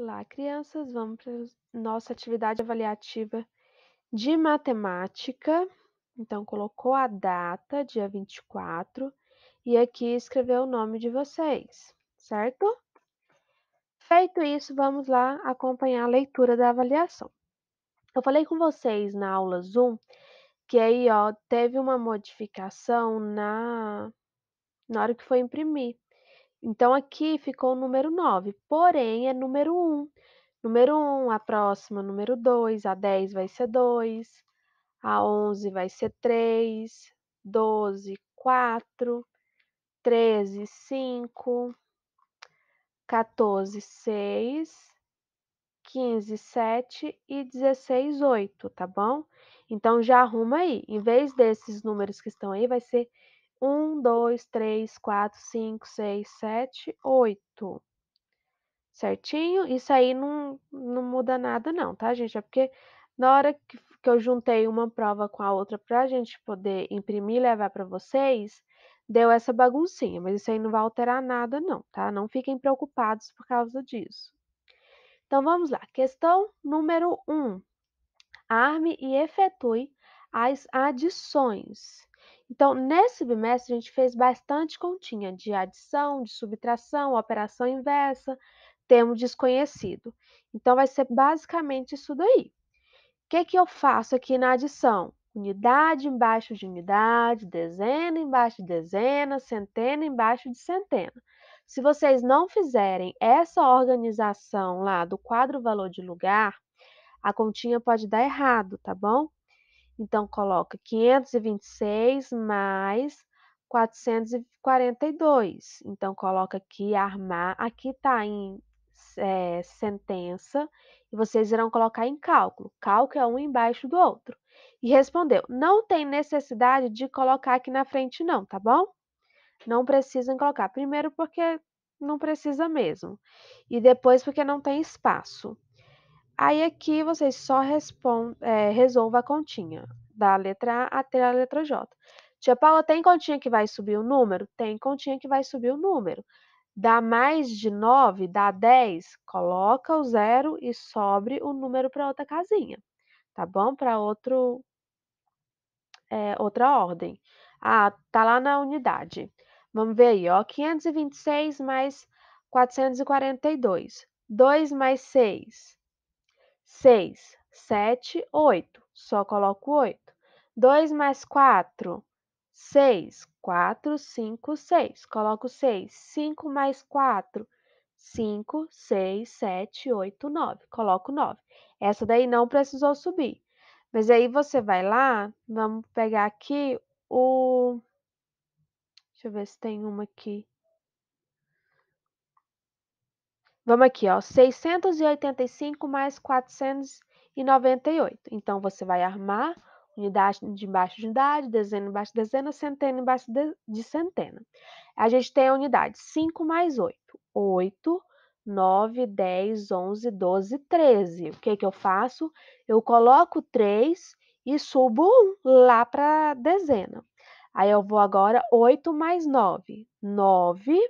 Olá, crianças. Vamos para nossa atividade avaliativa de matemática. Então, colocou a data, dia 24, e aqui escreveu o nome de vocês, certo? Feito isso, vamos lá acompanhar a leitura da avaliação. Eu falei com vocês na aula Zoom que aí, ó, teve uma modificação na, na hora que foi imprimir. Então aqui ficou o número 9, porém é número 1. Número 1, a próxima, número 2, a 10 vai ser 2, a 11 vai ser 3, 12, 4, 13, 5, 14, 6, 15, 7 e 16, 8, tá bom? Então já arruma aí. Em vez desses números que estão aí, vai ser um, dois, três, quatro, cinco, seis, sete, oito. Certinho? Isso aí não, não muda nada, não, tá, gente? É porque na hora que, que eu juntei uma prova com a outra para a gente poder imprimir e levar para vocês, deu essa baguncinha, mas isso aí não vai alterar nada, não, tá? Não fiquem preocupados por causa disso. Então vamos lá. Questão número 1. Um. Arme e efetue as adições. Então, nesse bimestre, a gente fez bastante continha de adição, de subtração, operação inversa, termo desconhecido. Então, vai ser basicamente isso daí. O que, que eu faço aqui na adição? Unidade embaixo de unidade, dezena embaixo de dezena, centena embaixo de centena. Se vocês não fizerem essa organização lá do quadro valor de lugar, a continha pode dar errado, tá bom? Então, coloca 526 mais 442. Então, coloca aqui armar. Aqui está em é, sentença e vocês irão colocar em cálculo. Cálculo é um embaixo do outro. E respondeu: não tem necessidade de colocar aqui na frente, não, tá bom? Não precisam colocar. Primeiro, porque não precisa mesmo. E depois, porque não tem espaço. Aí aqui vocês só resolvam é, resolva a continha, da letra A até a letra J. Tia Paula, tem continha que vai subir o número? Tem continha que vai subir o número. Dá mais de 9, dá 10, coloca o zero e sobre o número para outra casinha, tá bom? Para outro é, outra ordem. Ah, tá lá na unidade. Vamos ver aí, ó, 526 mais 442. 2 mais 6, 6, 7, 8. Só coloco 8. 2 mais 4, 6. 4, 5, 6. Coloco 6. 5 mais 4, 5, 6, 7, 8, 9. Coloco 9. Essa daí não precisou subir. Mas aí você vai lá, vamos pegar aqui o... Deixa eu ver se tem uma aqui. Vamos aqui, ó, 685 mais 498. Então, você vai armar unidade de debaixo de unidade, dezena embaixo de dezena, centena embaixo de, centena. A gente tem a unidade 5 mais 8. 8, 9, 10, 11, 12, 13. O que, que eu faço? Eu coloco 3 e subo 1 lá para a dezena. Aí eu vou agora 8 mais 9. 9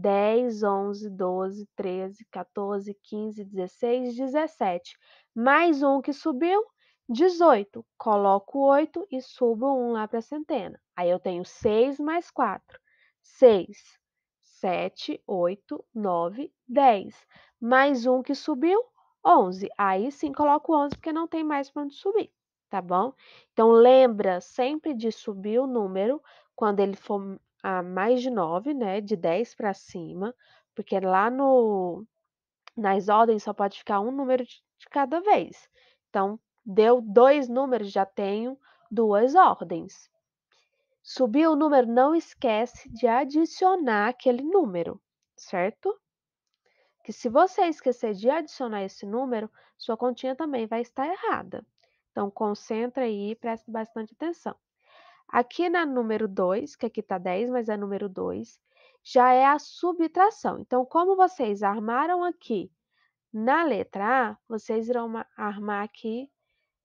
10, 11, 12, 13, 14, 15, 16, 17. Mais um que subiu, 18. Coloco 8 e subo 1 lá para a centena. Aí eu tenho 6 mais 4. 6, 7, 8, 9, 10. Mais um que subiu, 11. Aí sim coloco 11 porque não tem mais para onde subir, tá bom? Então lembra sempre de subir o número quando ele for a mais de 9, né? De 10 para cima, porque lá no nas ordens só pode ficar um número de, de cada vez. Então, deu dois números, já tenho duas ordens. Subiu o número, não esquece de adicionar aquele número, certo? Que se você esquecer de adicionar esse número, sua continha também vai estar errada. Então, concentra aí e preste bastante atenção. Aqui na número 2, que aqui está 10, mas é número 2, já é a subtração. Então, como vocês armaram aqui na letra A, vocês irão armar aqui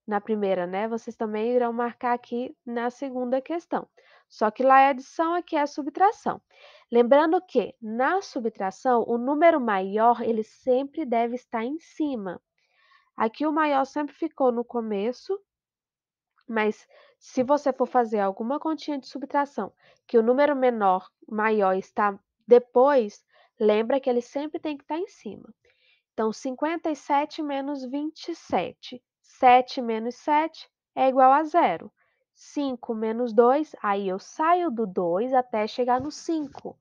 na primeira, né? Vocês também irão marcar aqui na segunda questão. Só que lá é adição, aqui é subtração. Lembrando que na subtração, o número maior, ele sempre deve estar em cima. Aqui o maior sempre ficou no começo, mas se você for fazer alguma continha de subtração que o número menor maior está depois, lembra que ele sempre tem que estar tá em cima. Então, 57 menos 27. 7 menos 7 é igual a zero. 5 menos 2, aí eu saio do 2 até chegar no 5.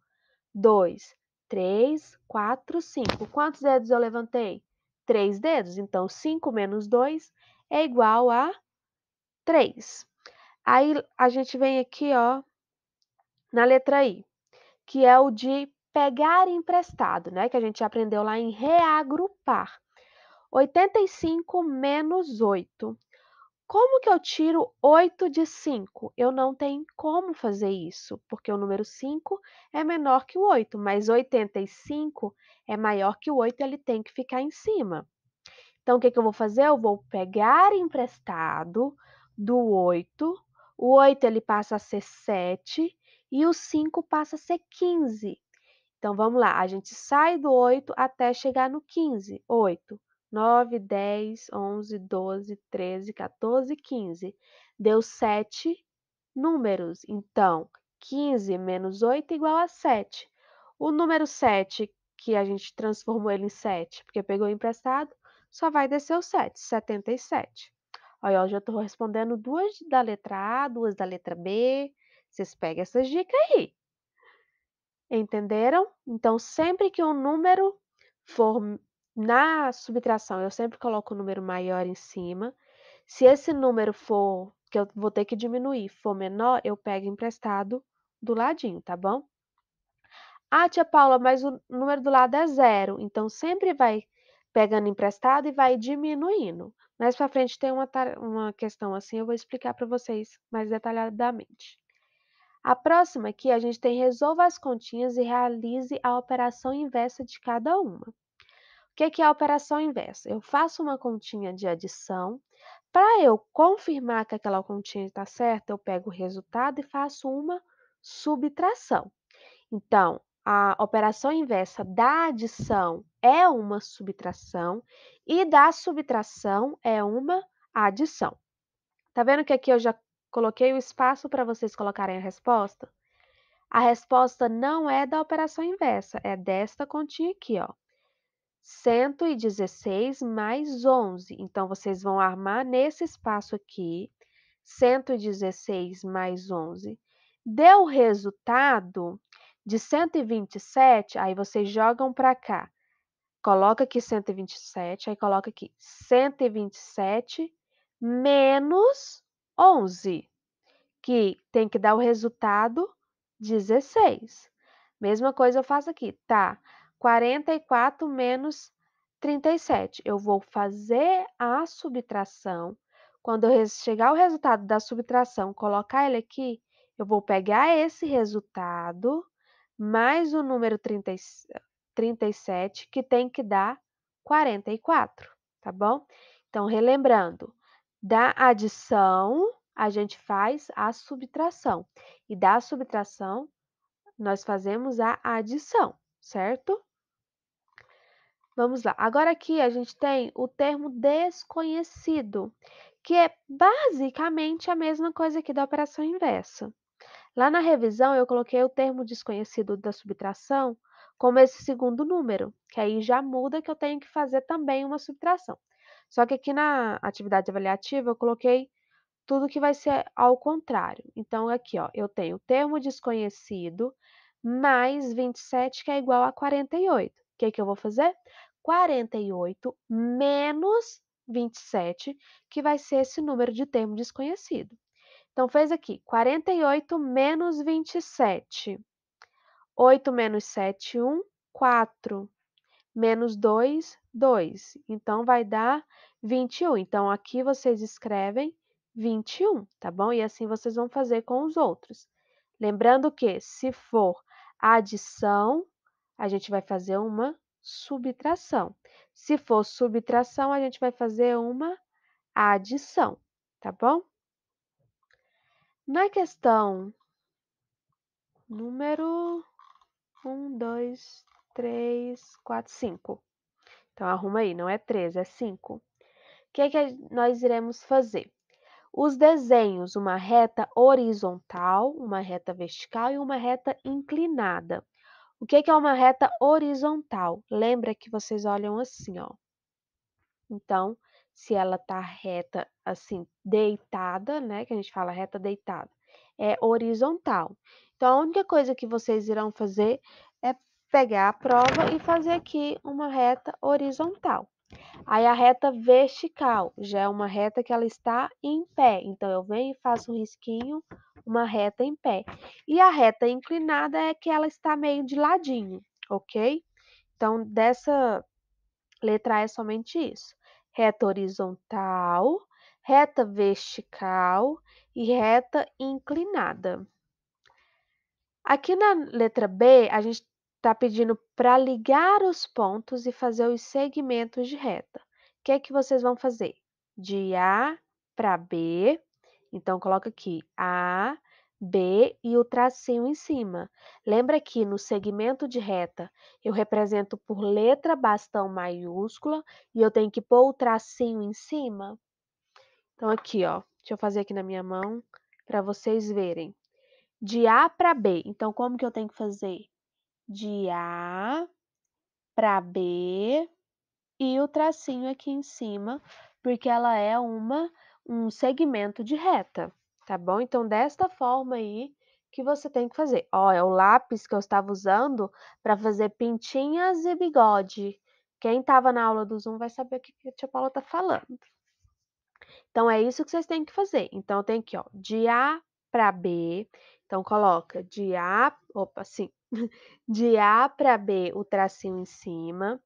2, 3, 4, 5. Quantos dedos eu levantei? 3 dedos. Então, 5 menos 2 é igual a 3. Aí a gente vem aqui, ó, na letra I, que é o de pegar emprestado, né? Que a gente aprendeu lá em reagrupar. 85 menos 8. Como que eu tiro 8 de 5? Eu não tenho como fazer isso, porque o número 5 é menor que o 8, mas 85 é maior que o 8, ele tem que ficar em cima. Então, o que, que eu vou fazer? Eu vou pegar emprestado do 8 o 8 ele passa a ser 7 e o 5 passa a ser 15. Então vamos lá, a gente sai do 8 até chegar no 15. 8, 9, 10, 11, 12, 13, 14, 15. Deu 7 números. Então, 15 menos 8 igual a 7. O número 7, que a gente transformou ele em 7, porque pegou emprestado, só vai descer o 7, 77. Olha, eu já estou respondendo duas da letra A, duas da letra B. Vocês pegam essas dicas aí. Entenderam? Então, sempre que um número for na subtração, eu sempre coloco o um número maior em cima. Se esse número for, que eu vou ter que diminuir, for menor, eu pego emprestado do ladinho, tá bom? Ah, tia Paula, mas o número do lado é zero. Então, sempre vai pegando emprestado e vai diminuindo. Mais para frente tem uma, uma questão assim, eu vou explicar para vocês mais detalhadamente. A próxima aqui, é a gente tem resolva as continhas e realize a operação inversa de cada uma. O que, é que é a operação inversa? Eu faço uma continha de adição. Para eu confirmar que aquela continha está certa, eu pego o resultado e faço uma subtração. Então, a operação inversa da adição é uma subtração e da subtração é uma adição. Tá vendo que aqui eu já coloquei o espaço para vocês colocarem a resposta? A resposta não é da operação inversa, é desta continha aqui, ó. 116 mais 11. Então, vocês vão armar nesse espaço aqui, 116 mais 11. Deu o resultado de 127, aí vocês jogam para cá. Coloca aqui 127, aí coloca aqui 127 menos 11, que tem que dar o resultado 16. Mesma coisa eu faço aqui, tá? 44 menos 37. Eu vou fazer a subtração. Quando eu chegar o resultado da subtração, colocar ele aqui, eu vou pegar esse resultado mais o número 37 37, que tem que dar 44, tá bom? Então, relembrando, da adição a gente faz a subtração. E da subtração, nós fazemos a adição, certo? Vamos lá. Agora aqui a gente tem o termo desconhecido, que é basicamente a mesma coisa que da operação inversa. Lá na revisão, eu coloquei o termo desconhecido da subtração como esse segundo número, que aí já muda que eu tenho que fazer também uma subtração. Só que aqui na atividade avaliativa eu coloquei tudo que vai ser ao contrário. Então aqui, ó, eu tenho o termo desconhecido mais 27 que é igual a 48. O que que eu vou fazer? 48 menos 27, que vai ser esse número de termo desconhecido. Então, fez aqui, 48 menos 27. 8 menos 7, 1, 4. Menos 2, 2. Então, vai dar 21. Então, aqui vocês escrevem 21, tá bom? E assim vocês vão fazer com os outros. Lembrando que, se for adição, a gente vai fazer uma subtração. Se for subtração, a gente vai fazer uma adição, tá bom? Na questão número um, dois, três, quatro, cinco. Então, arruma aí, não é três, é cinco. O que, é que nós iremos fazer? Os desenhos, uma reta horizontal, uma reta vertical e uma reta inclinada. O que, é, que é uma reta horizontal? Lembra que vocês olham assim, ó. Então, se ela tá reta, assim, deitada, né? Que a gente fala reta deitada é, horizontal. Então, a única coisa que vocês irão fazer é pegar a prova e fazer aqui uma reta horizontal. Aí, a reta vertical já é uma reta que ela está em pé. Então, eu venho e faço um risquinho, uma reta em pé. E a reta inclinada é que ela está meio de ladinho, ok? Então, dessa letra A é somente isso. Reta horizontal, reta vertical e reta e inclinada. Aqui na letra B, a gente está pedindo para ligar os pontos e fazer os segmentos de reta. O que é que vocês vão fazer? De A para B, então coloca aqui A, B e o tracinho em cima. Lembra que no segmento de reta eu represento por letra bastão maiúscula e eu tenho que pôr o tracinho em cima? Então, aqui, ó, Deixa eu fazer aqui na minha mão para vocês verem. De A para B. Então, como que eu tenho que fazer? De A para B e o tracinho aqui em cima, porque ela é uma um segmento de reta, tá bom? Então, desta forma aí que você tem que fazer. Ó, é o lápis que eu estava usando para fazer pintinhas e bigode. Quem estava na aula do Zoom vai saber o que a tia Paula está falando. Então, é isso que vocês têm que fazer. Então, tem aqui, ó, de A para B. Então, coloca de A, opa, sim, de A para B o tracinho em cima.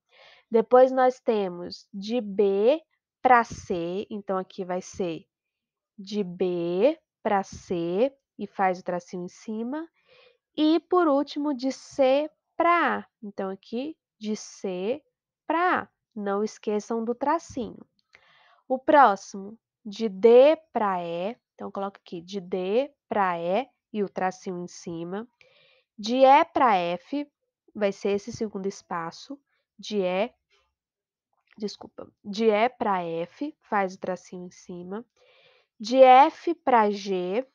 Depois, nós temos de B para C. Então, aqui vai ser de B para C e faz o tracinho em cima. E, por último, de C para A. Então, aqui, de C para A. Não esqueçam do tracinho. O próximo, de D para E, então coloca aqui de D para E e o tracinho em cima. De E para F, vai ser esse segundo espaço, de E, desculpa, de E para F, faz o tracinho em cima. De F para G,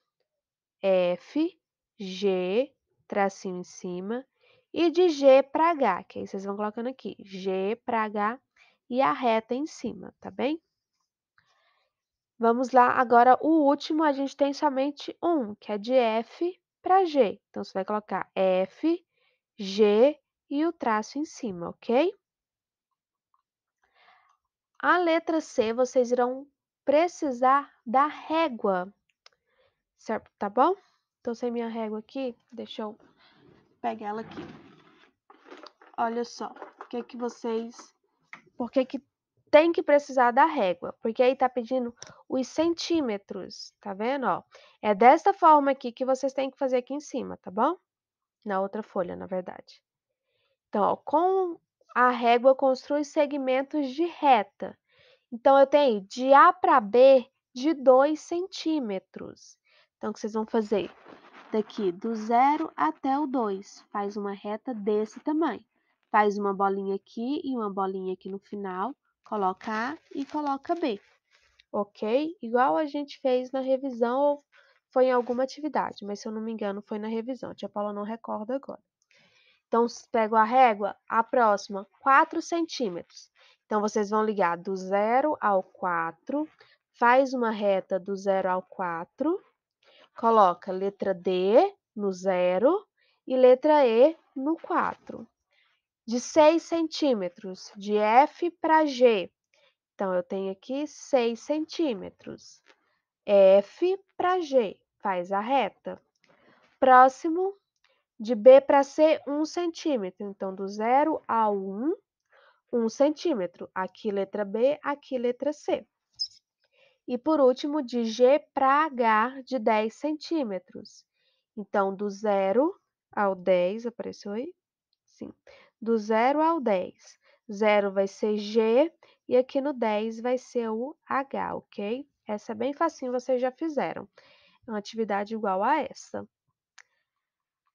F, G, tracinho em cima. E de G para H, que aí vocês vão colocando aqui, G para H e a reta em cima, tá bem? Vamos lá, agora o último a gente tem somente um, que é de F para G. Então, você vai colocar F, G e o traço em cima, ok? A letra C, vocês irão precisar da régua, certo? Tá bom? Então, sem minha régua aqui, deixa eu pegar ela aqui. Olha só, o que é que vocês... Por que que tem que precisar da régua, porque aí tá pedindo os centímetros, tá vendo, ó? É desta forma aqui que vocês têm que fazer aqui em cima, tá bom? Na outra folha, na verdade. Então, ó, com a régua construi segmentos de reta. Então, eu tenho de A para B de 2 centímetros. Então, o que vocês vão fazer? Daqui do zero até o 2, faz uma reta desse tamanho. Faz uma bolinha aqui e uma bolinha aqui no final coloca A e coloca B, ok? Igual a gente fez na revisão ou foi em alguma atividade, mas se eu não me engano foi na revisão, a tia Paula não recorda agora. Então, pego a régua, a próxima, 4 centímetros. Então, vocês vão ligar do zero ao 4, faz uma reta do zero ao 4, coloca letra D no zero e letra E no 4 de 6 centímetros, de F para G. Então, eu tenho aqui 6 centímetros, F para G, faz a reta. Próximo, de B para C, 1 um centímetro. Então, do 0 ao 1, um, 1 um centímetro. Aqui letra B, aqui letra C. E por último, de G para H, de 10 centímetros. Então, do 0 ao 10, apareceu aí? Sim do 0 ao 10. 0 vai ser G e aqui no 10 vai ser o H, ok? Essa é bem facinho, vocês já fizeram. É uma atividade igual a essa.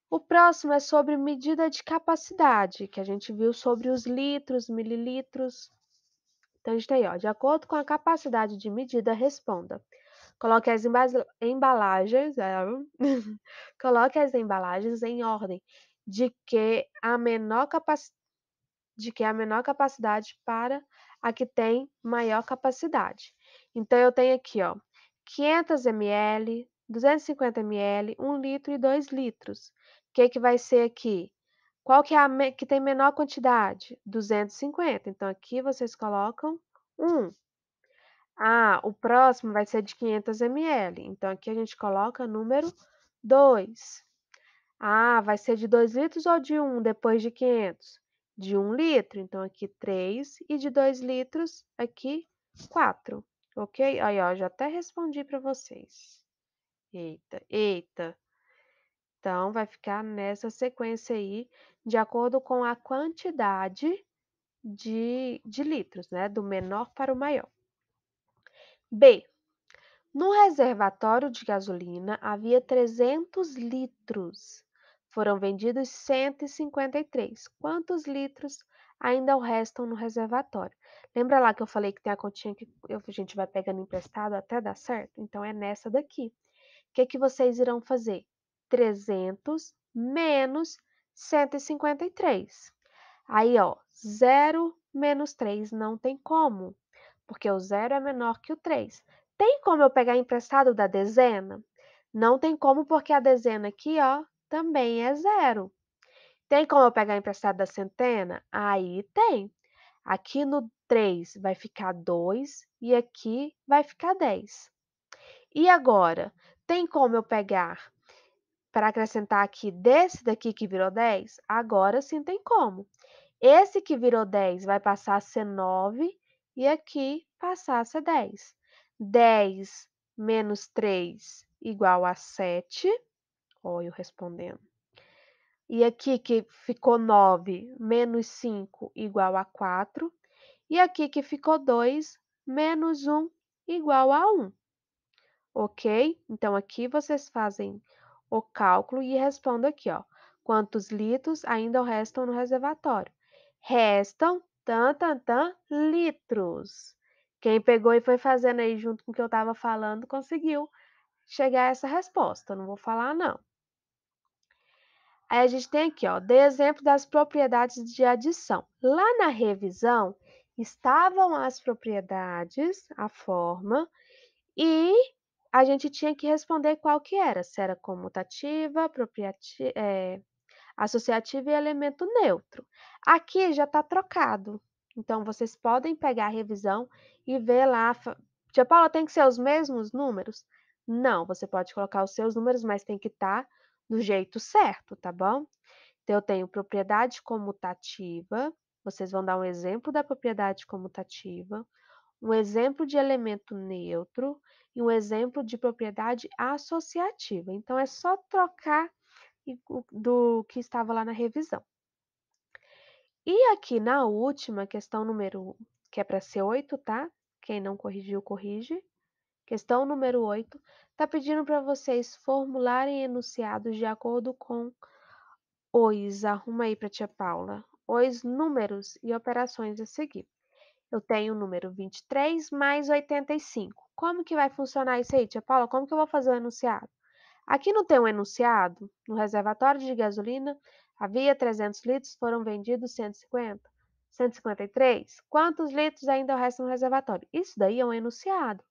O próximo é sobre medida de capacidade, que a gente viu sobre os litros, mililitros. Então, a gente tem, tá ó, de acordo com a capacidade de medida, responda. Coloque as embalagens, é, coloque as embalagens em ordem de que a menor capacidade de que a menor capacidade para a que tem maior capacidade. Então, eu tenho aqui, ó, 500 ml, 250 ml, 1 litro e 2 litros. O que, que vai ser aqui? Qual que é a que tem menor quantidade? 250. Então, aqui vocês colocam 1. Ah, o próximo vai ser de 500 ml. Então, aqui a gente coloca número 2. Ah, vai ser de 2 litros ou de 1 um, depois de 500? De 1 um litro, então aqui 3 e de 2 litros aqui 4, ok? Aí, ó, já até respondi para vocês. Eita, eita. Então, vai ficar nessa sequência aí, de acordo com a quantidade de, de litros, né? Do menor para o maior. B. No reservatório de gasolina havia 300 litros foram vendidos 153. Quantos litros ainda restam no reservatório? Lembra lá que eu falei que tem a continha que a gente vai pegando emprestado até dar certo? Então é nessa daqui. O que, que vocês irão fazer? 300 menos 153. Aí, ó, 0 menos 3 não tem como, porque o zero é menor que o 3. Tem como eu pegar emprestado da dezena? Não tem como, porque a dezena aqui, ó, também é zero. Tem como eu pegar emprestado da centena? Aí tem. Aqui no 3 vai ficar 2 e aqui vai ficar 10. E agora, tem como eu pegar para acrescentar aqui desse daqui que virou 10? Agora sim tem como. Esse que virou 10 vai passar a ser 9 e aqui passar a ser 10. 10 menos 3 igual a 7 eu respondendo. E aqui que ficou 9 menos 5 igual a 4. E aqui que ficou 2 menos 1 igual a 1. Ok? Então, aqui vocês fazem o cálculo e respondem aqui, ó. Quantos litros ainda restam no reservatório? Restam, tan, tan, tan, litros. Quem pegou e foi fazendo aí junto com o que eu estava falando, conseguiu chegar a essa resposta. não vou falar, não. Aí a gente tem aqui, ó, exemplo das propriedades de adição. Lá na revisão, estavam as propriedades, a forma, e a gente tinha que responder qual que era, se era comutativa, é, associativa e elemento neutro. Aqui já está trocado, então vocês podem pegar a revisão e ver lá. Tia Paula, tem que ser os mesmos números? Não, você pode colocar os seus números, mas tem que estar... Tá do jeito certo, tá bom? Então, eu tenho propriedade comutativa, vocês vão dar um exemplo da propriedade comutativa, um exemplo de elemento neutro e um exemplo de propriedade associativa. Então, é só trocar do que estava lá na revisão. E aqui na última, questão número 1, que é para ser 8, tá? Quem não corrigiu, corrige. Questão número 8 está pedindo para vocês formularem enunciados de acordo com os, arruma aí para tia Paula, os números e operações a seguir. Eu tenho o número 23 mais 85. Como que vai funcionar isso aí, tia Paula? Como que eu vou fazer o enunciado? Aqui não tem um enunciado? No reservatório de gasolina havia 300 litros, foram vendidos 150. 153. Quantos litros ainda restam no reservatório? Isso daí é um enunciado.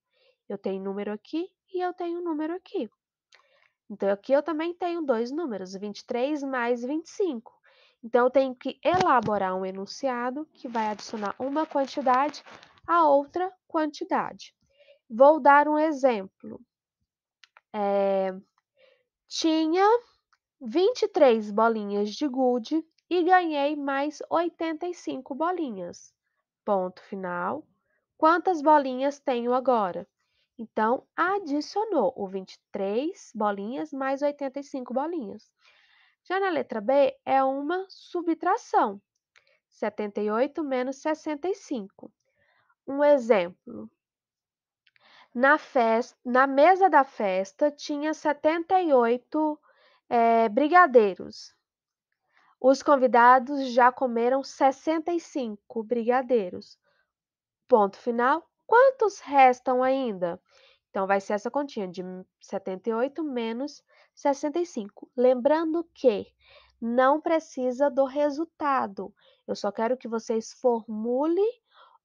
Eu tenho número aqui e eu tenho número aqui. Então, aqui eu também tenho dois números, 23 mais 25. Então, eu tenho que elaborar um enunciado que vai adicionar uma quantidade a outra quantidade. Vou dar um exemplo. É, tinha 23 bolinhas de gude e ganhei mais 85 bolinhas. Ponto final. Quantas bolinhas tenho agora? Então, adicionou o 23 bolinhas mais 85 bolinhas. Já na letra B, é uma subtração. 78 menos 65. Um exemplo. Na, festa, na mesa da festa tinha 78 é, eh, brigadeiros. Os convidados já comeram 65 brigadeiros. Ponto final. Quantos restam ainda? Então, vai ser essa continha de 78 menos 65. Lembrando que não precisa do resultado. Eu só quero que vocês formule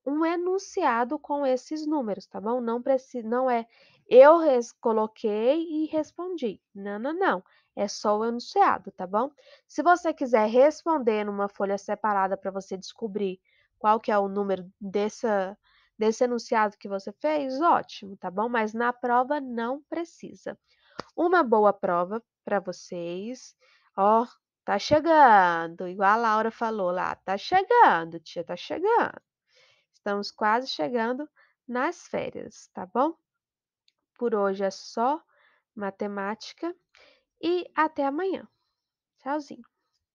um enunciado com esses números, tá bom? Não, precisa, não é eu coloquei e respondi. Não, não, não. É só o enunciado, tá bom? Se você quiser responder numa folha separada para você descobrir qual que é o número dessa desse enunciado que você fez, ótimo, tá bom? Mas na prova não precisa. Uma boa prova para vocês. Ó, tá chegando, igual a Laura falou lá, tá chegando, tia, tá chegando. Estamos quase chegando nas férias, tá bom? Por hoje é só matemática e até amanhã. Tchauzinho.